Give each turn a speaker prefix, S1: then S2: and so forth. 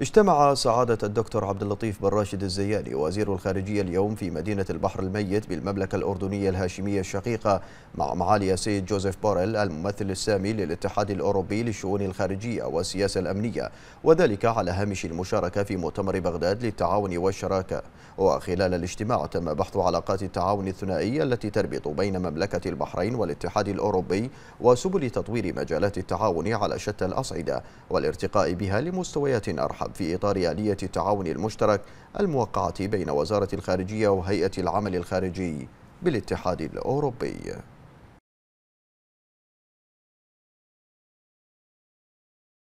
S1: اجتمع سعادة الدكتور عبد اللطيف بن راشد الزياني وزير الخارجية اليوم في مدينة البحر الميت بالمملكة الأردنية الهاشمية الشقيقة مع معالي السيد جوزيف بوريل الممثل السامي للاتحاد الأوروبي للشؤون الخارجية والسياسة الأمنية وذلك على هامش المشاركة في مؤتمر بغداد للتعاون والشراكة وخلال الاجتماع تم بحث علاقات التعاون الثنائية التي تربط بين مملكة البحرين والاتحاد الأوروبي وسبل تطوير مجالات التعاون على شتى الأصعدة والارتقاء بها لمستويات أرحب المرحب في إطار آلية التعاون المشترك الموقعة بين وزارة الخارجية وهيئة العمل الخارجي بالاتحاد الأوروبي